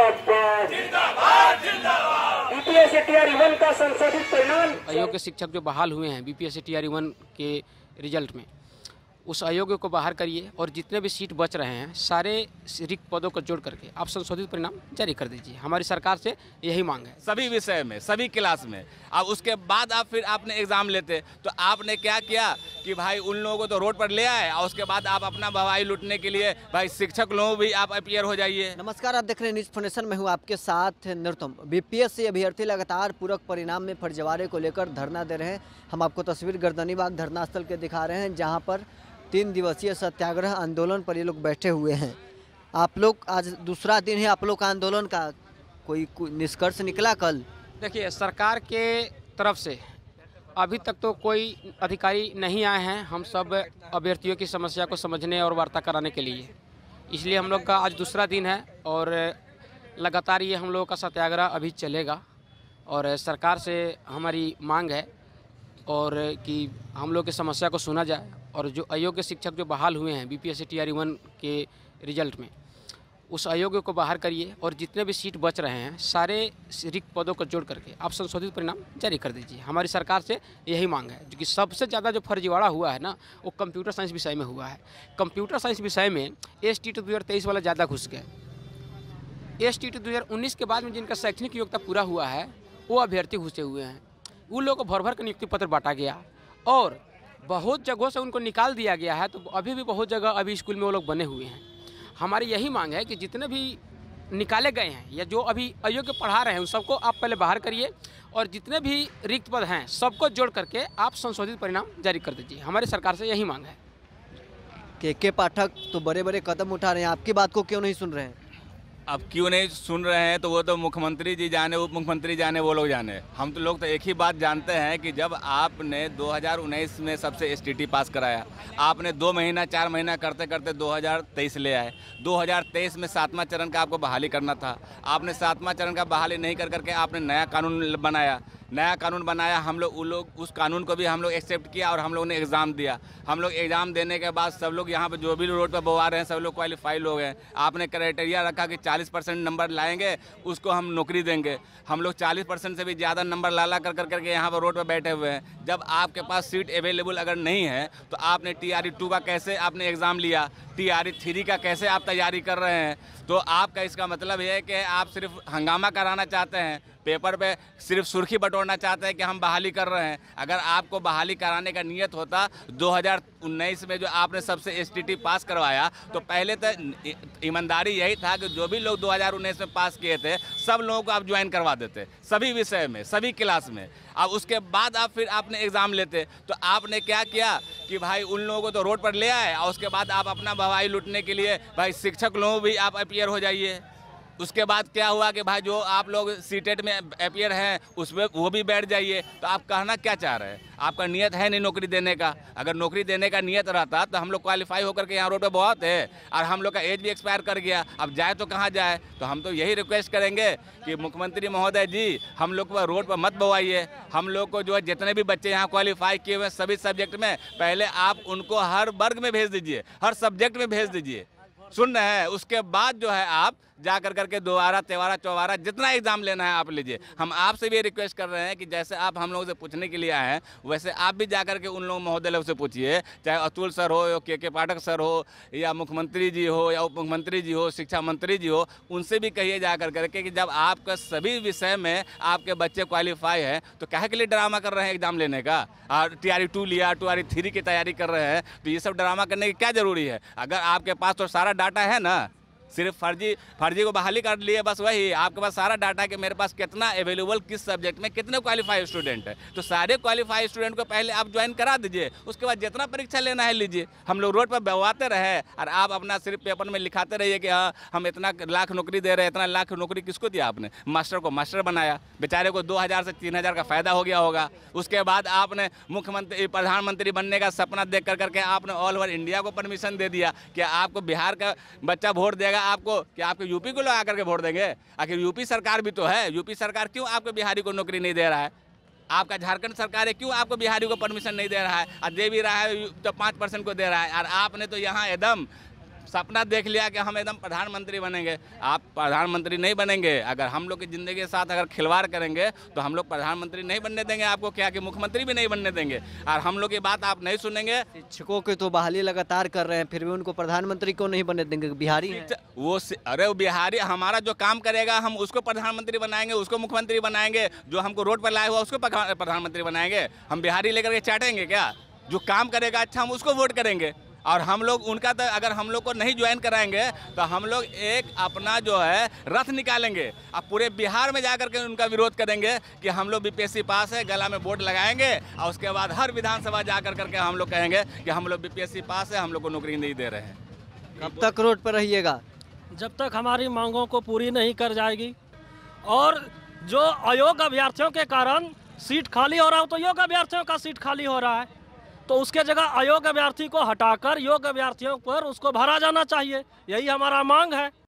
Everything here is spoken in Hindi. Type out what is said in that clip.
E का आयोग के शिक्षक जो बहाल हुए हैं बीपीएससी टीआर वन के रिजल्ट में उस आयोग को बाहर करिए और जितने भी सीट बच रहे हैं सारे रिक्त पदों को जोड़ करके आप संशोधित परिणाम जारी कर दीजिए हमारी सरकार से यही मांग है सभी विषय में सभी क्लास में अब उसके बाद आप फिर आपने एग्ज़ाम लेते तो आपने क्या किया कि भाई उन लोगों को तो रोड पर ले आए और उसके बाद आप अपना बवाई लुटने के लिए भाई शिक्षक लोगों भी आप अपियर हो जाइए नमस्कार आप देख रहे हैं न्यूज फाउंडेशन में हूँ आपके साथ नृतम बीपीएससी अभ्यर्थी लगातार पूरक परिणाम में फर्जवारे को लेकर धरना दे रहे हैं हम आपको तस्वीर गर्दनीबाग धरना स्थल के दिखा रहे हैं जहाँ पर तीन दिवसीय सत्याग्रह आंदोलन पर ये लोग बैठे हुए हैं आप लोग आज दूसरा दिन है आप लोग का आंदोलन का कोई निष्कर्ष निकला कल देखिए सरकार के तरफ से अभी तक तो कोई अधिकारी नहीं आए हैं हम सब अभ्यर्थियों की समस्या को समझने और वार्ता कराने के लिए इसलिए हम लोग का आज दूसरा दिन है और लगातार ये हम लोगों का सत्याग्रह अभी चलेगा और सरकार से हमारी मांग है और कि हम लोग की समस्या को सुना जाए और जो अयोग्य शिक्षक जो बहाल हुए हैं बी पी वन के रिजल्ट में उस अयोग्य को बाहर करिए और जितने भी सीट बच रहे हैं सारे रिक्त पदों को जोड़ करके आप संशोधित परिणाम जारी कर दीजिए हमारी सरकार से यही मांग है जो कि सबसे ज़्यादा जो फर्जीवाड़ा हुआ है ना वो कंप्यूटर साइंस विषय में हुआ है कंप्यूटर साइंस विषय में एस टी टू दो वाला ज़्यादा घुस गए एस टी टू दो के बाद में जिनका शैक्षणिक योग्यता पूरा हुआ है वो अभ्यर्थी घुसे हुए हैं उन लोगों को भर भर का नियुक्ति पत्र बांटा गया और बहुत जगहों से उनको निकाल दिया गया है तो अभी भी बहुत जगह अभी स्कूल में वो लोग बने हुए हैं हमारी यही मांग है कि जितने भी निकाले गए हैं या जो अभी अयोग्य पढ़ा रहे हैं उन सबको आप पहले बाहर करिए और जितने भी रिक्त पद हैं सबको जोड़ करके आप संशोधित परिणाम जारी कर दीजिए हमारी सरकार से यही मांग है के के पाठक तो बड़े बड़े कदम उठा रहे हैं आपकी बात को क्यों नहीं सुन रहे हैं अब क्यों नहीं सुन रहे हैं तो वो तो मुख्यमंत्री जी जाने उप मुख्यमंत्री जाने वो लोग जाने हम तो लोग तो एक ही बात जानते हैं कि जब आपने 2019 में सबसे एस पास कराया आपने दो महीना चार महीना करते करते 2023 ले आए 2023 में सातवां चरण का आपको बहाली करना था आपने सातवां चरण का बहाली नहीं कर करके आपने नया कानून बनाया नया कानून बनाया हम लोग उन लोग उस कानून को भी हम लोग एक्सेप्ट किया और हम लोग ने एग्ज़ाम दिया हम लोग एग्ज़ाम देने के बाद सब लोग यहाँ पर जो भी रोड पर बोवा रहे हैं सब लोग क्वालिफाई लोग हैं आपने क्राइटेरिया रखा कि चालीस परसेंट नंबर लाएंगे उसको हम नौकरी देंगे हम लोग चालीस परसेंट से भी ज़्यादा नंबर ला ला कर कर करके यहाँ पर रोड पर बैठे हुए हैं जब आपके पास सीट अवेलेबल अगर नहीं है तो आपने टी आर टू का कैसे आपने एग्ज़ाम लिया टी आर थ्री का कैसे आप तैयारी कर रहे हैं तो आपका इसका मतलब यह है कि आप सिर्फ हंगामा कराना चाहते हैं पेपर पे सिर्फ सुर्खी बटोरना चाहते हैं कि हम बहाली कर रहे हैं अगर आपको बहाली कराने का नियत होता 2019 में जो आपने सबसे एस पास करवाया तो पहले तो ईमानदारी यही था कि जो भी लोग 2019 में पास किए थे सब लोगों को आप ज्वाइन करवा देते सभी विषय में सभी क्लास में अब उसके बाद आप फिर आपने एग्ज़ाम लेते तो आपने क्या किया कि भाई उन लोगों को तो रोड पर ले आए और उसके बाद आप अपना भवाई लूटने के लिए भाई शिक्षक लोगों भी आप अपियर हो जाइए उसके बाद क्या हुआ कि भाई जो आप लोग सीटेट में अपियर हैं उसमें वो भी बैठ जाइए तो आप कहना क्या चाह रहे हैं आपका नियत है नहीं नौकरी देने का अगर नौकरी देने का नियत रहता तो हम लोग क्वालिफाई होकर के यहाँ रोड पर बहुत है और हम लोग का एज भी एक्सपायर कर गया अब जाए तो कहाँ जाए तो हम तो यही रिक्वेस्ट करेंगे कि मुख्यमंत्री महोदय जी हम लोग को रोड पर मत बवाइए हम लोग को जो है जितने भी बच्चे यहाँ क्वालिफाई किए हुए सभी सब्जेक्ट में पहले आप उनको हर वर्ग में भेज दीजिए हर सब्जेक्ट में भेज दीजिए सुन रहे हैं उसके बाद जो है आप जा कर करके दोबारा त्यौहारा चौबारा जितना एग्ज़ाम लेना है आप लीजिए हम आपसे भी रिक्वेस्ट कर रहे हैं कि जैसे आप हम लोगों से पूछने के लिए आए हैं वैसे आप भी जा करके उन लोगों महोदय से पूछिए चाहे अतुल सर हो या के के पाठक सर हो या मुख्यमंत्री जी हो या उप मुख्यमंत्री जी हो शिक्षा मंत्री जी हो उनसे भी कहिए जा कर करके कि जब आपका सभी विषय में आपके बच्चे क्वालिफाई हैं तो कह के लिए ड्रामा कर रहे हैं एग्ज़ाम लेने का और टी आर टू लिया टू आर थ्री की तैयारी कर रहे हैं तो ये सब ड्रामा करने की क्या ज़रूरी है अगर आपके पास तो सारा डाटा है ना सिर्फ फर्जी फर्जी को बहाली कर लिए बस वही आपके पास सारा डाटा कि मेरे पास कितना अवेलेबल किस सब्जेक्ट में कितने क्वालिफाइड स्टूडेंट है तो सारे क्वालिफाइड स्टूडेंट को पहले आप ज्वाइन करा दीजिए उसके बाद जितना परीक्षा लेना है लीजिए हम लोग रोड पर बहवाते रहे और आप अपना सिर्फ पेपर में लिखाते रहिए कि हाँ हम इतना लाख नौकरी दे रहे हैं इतना लाख नौकरी किसको दिया आपने मास्टर को मास्टर बनाया बेचारे को दो हज़ार से तीन हज़ार का फ़ायदा हो गया होगा उसके बाद आपने मुख्यमंत्री प्रधानमंत्री बनने का सपना देख कर करके आपने ऑल ओवर इंडिया को परमिशन दे दिया कि आपको बिहार का बच्चा वोट देगा क्या आपको क्या आपके यूपी को आकर के वोट देंगे आखिर यूपी सरकार भी तो है यूपी सरकार क्यों आपके बिहारी को नौकरी नहीं दे रहा है आपका झारखंड सरकार है क्यों आपको बिहारी को परमिशन नहीं दे रहा है और दे भी रहा है तो पाँच परसेंट को दे रहा है और आपने तो यहाँ एकदम सपना देख लिया कि हम एकदम प्रधानमंत्री बनेंगे आप प्रधानमंत्री नहीं बनेंगे अगर हम लोग की ज़िंदगी के साथ अगर खिलवाड़ करेंगे तो हम लोग प्रधानमंत्री नहीं बनने देंगे आपको क्या कि मुख्यमंत्री भी नहीं बनने देंगे और हम लोग की बात आप नहीं सुनेंगे शिक्षकों की तो बहाली लगातार कर रहे हैं फिर भी उनको प्रधानमंत्री क्यों नहीं बनने देंगे बिहारी वो अरे वो बिहारी हमारा जो काम करेगा हम उसको प्रधानमंत्री बनाएंगे उसको मुख्यमंत्री बनाएंगे जो हमको रोड पर लाया हुआ उसको प्रधानमंत्री बनाएंगे हम बिहारी लेकर के चाटेंगे क्या जो काम करेगा अच्छा हम उसको वोट करेंगे और हम लोग उनका तो अगर हम लोग को नहीं ज्वाइन कराएंगे तो हम लोग एक अपना जो है रथ निकालेंगे अब पूरे बिहार में जा के उनका विरोध करेंगे कि हम लोग बीपीएससी पास है गला में वोट लगाएंगे और उसके बाद हर विधानसभा जा कर करके हम लोग कहेंगे कि हम लोग बीपीएससी पास है हम लोग को नौकरी नहीं दे रहे हैं कब तक रोड पर रहिएगा जब तक हमारी मांगों को पूरी नहीं कर जाएगी और जो अयोग्य अभ्यर्थियों के कारण सीट खाली हो रहा हो तो योग अभ्यर्थियों का सीट खाली हो रहा है तो उसके जगह अयोग्य अभ्यर्थी को हटाकर योग्य अभ्यर्थियों पर उसको भरा जाना चाहिए यही हमारा मांग है